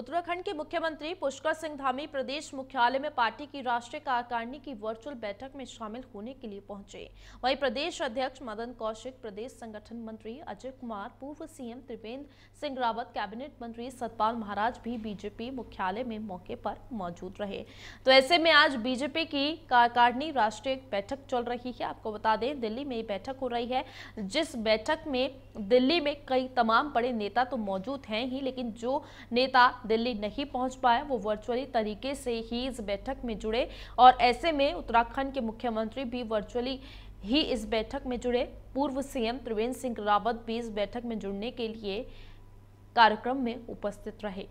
उत्तराखंड के मुख्यमंत्री पुष्कर सिंह धामी प्रदेश मुख्यालय में पार्टी की राष्ट्रीय कार्यकारिणी की वर्चुअल बैठक में शामिल होने के लिए पहुंचे वहीं प्रदेश अध्यक्ष मदन कौशिक प्रदेश संगठन मंत्री अजय कुमार पूर्व सीएम त्रिवेंद्र सिंह रावत कैबिनेट मंत्री सतपाल महाराज भी बीजेपी मुख्यालय में मौके पर मौजूद रहे तो ऐसे में आज बीजेपी की कार्यकारिणी राष्ट्रीय बैठक चल रही है आपको बता दें दिल्ली में बैठक हो रही है जिस बैठक में दिल्ली में कई तमाम बड़े नेता तो मौजूद हैं ही लेकिन जो नेता दिल्ली नहीं पहुंच पाए वो वर्चुअली तरीके से ही इस बैठक में जुड़े और ऐसे में उत्तराखंड के मुख्यमंत्री भी वर्चुअली ही इस बैठक में जुड़े पूर्व सीएम त्रिवेंद्र सिंह रावत भी इस बैठक में जुड़ने के लिए कार्यक्रम में उपस्थित रहे